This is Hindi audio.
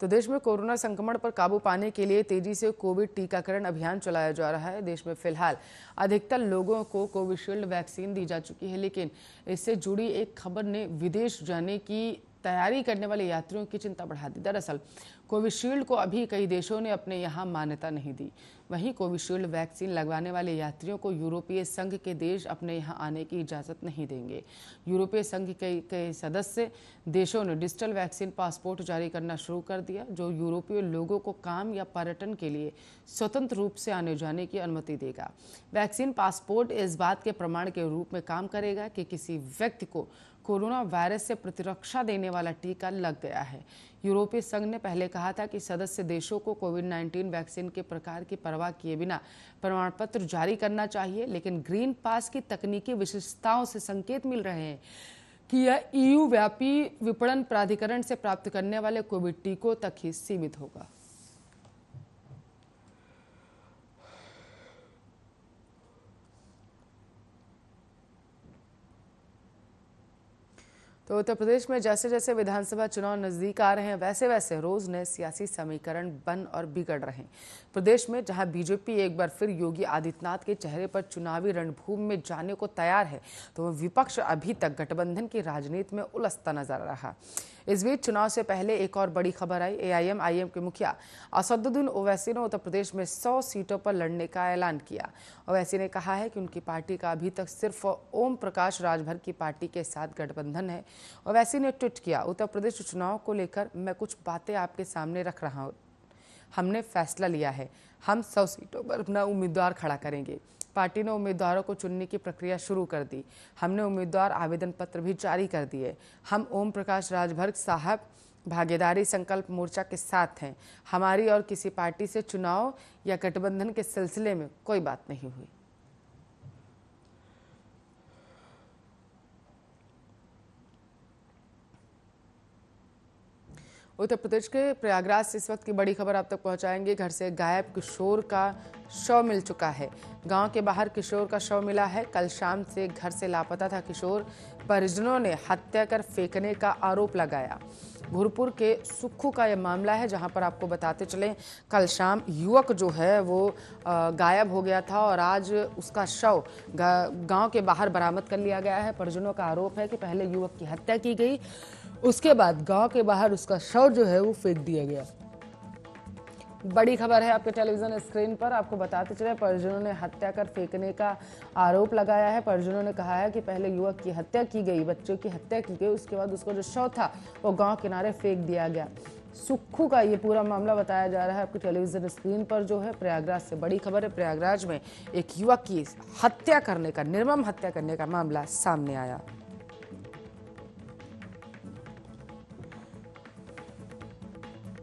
तो देश में कोरोना संक्रमण पर काबू पाने के लिए तेजी से कोविड टीकाकरण अभियान चलाया जा रहा है देश में फिलहाल अधिकतर लोगों को कोविशील्ड वैक्सीन दी जा चुकी है लेकिन इससे जुड़ी एक खबर ने विदेश जाने की तैयारी करने वाले यात्रियों की चिंता बढ़ा दी दरअसल कोविशील्ड को अभी कई देशों ने अपने यहाँ मान्यता नहीं दी वहीं कोविशील्ड वैक्सीन लगवाने वाले यात्रियों को यूरोपीय संघ के देश अपने यहाँ आने की इजाज़त नहीं देंगे यूरोपीय संघ के कई सदस्य देशों ने डिजिटल वैक्सीन पासपोर्ट जारी करना शुरू कर दिया जो यूरोपीय लोगों को काम या पर्यटन के लिए स्वतंत्र रूप से आने जाने की अनुमति देगा वैक्सीन पासपोर्ट इस बात के प्रमाण के रूप में काम करेगा कि किसी व्यक्ति को कोरोना वायरस से प्रतिरक्षा देने वाला टीका लग गया है यूरोपीय संघ ने पहले कहा था कि सदस्य देशों को कोविड 19 वैक्सीन के प्रकार की परवाह किए बिना प्रमाण पत्र जारी करना चाहिए लेकिन ग्रीन पास की तकनीकी विशेषताओं से संकेत मिल रहे हैं कि यह ईयू व्यापी विपणन प्राधिकरण से प्राप्त करने वाले कोविड टीकों तक ही सीमित होगा तो उत्तर प्रदेश में जैसे जैसे विधानसभा चुनाव नजदीक आ रहे हैं वैसे वैसे रोज नए सियासी समीकरण बन और बिगड़ रहे हैं प्रदेश में जहां बीजेपी एक बार फिर योगी आदित्यनाथ के चेहरे पर चुनावी रणभूमि में जाने को तैयार है तो विपक्ष अभी तक गठबंधन की राजनीति में उलसता नजर आ रहा इस बीच चुनाव से पहले एक और बड़ी खबर आई एआईएम आईएम के मुखिया असदुद्दीन ओवैसी ने उत्तर प्रदेश में 100 सीटों पर लड़ने का ऐलान किया ओवैसी ने कहा है कि उनकी पार्टी का अभी तक सिर्फ ओम प्रकाश राजभर की पार्टी के साथ गठबंधन है ओवैसी ने ट्वीट किया उत्तर प्रदेश चुनाव को लेकर मैं कुछ बातें आपके सामने रख रहा हूँ हमने फैसला लिया है हम सौ सीटों पर अपना उम्मीदवार खड़ा करेंगे पार्टी ने उम्मीदवारों को चुनने की प्रक्रिया शुरू कर दी हमने उम्मीदवार आवेदन पत्र भी जारी कर दिए हम ओम प्रकाश राजभर साहब भागीदारी संकल्प मोर्चा के साथ हैं हमारी और किसी पार्टी से चुनाव या गठबंधन के सिलसिले में कोई बात नहीं हुई उत्तर प्रदेश के प्रयागराज से इस वक्त की बड़ी खबर आप तक पहुंचाएंगे घर से गायब किशोर का शव मिल चुका है गांव के बाहर किशोर का शव मिला है कल शाम से घर से लापता था किशोर परिजनों ने हत्या कर फेंकने का आरोप लगाया भूरपुर के सुक्खू का यह मामला है जहां पर आपको बताते चलें कल शाम युवक जो है वो गायब हो गया था और आज उसका शव गांव के बाहर बरामद कर लिया गया है परिजनों का आरोप है कि पहले युवक की हत्या की गई उसके बाद गांव के बाहर उसका शव जो है वो फेंक दिया गया बड़ी खबर है आपके टेलीविजन स्क्रीन पर आपको बताते चले परिजनों ने हत्या कर फेंकने का आरोप लगाया है परिजनों ने कहा है कि पहले युवक की हत्या की गई बच्चों की हत्या की गई उसके बाद उसका जो शव था वो गांव किनारे फेंक दिया गया सुक्खू का ये पूरा मामला बताया जा रहा है आपकी टेलीविजन स्क्रीन पर जो है प्रयागराज से बड़ी खबर है प्रयागराज में एक युवक की हत्या करने का निर्मम हत्या करने का मामला सामने आया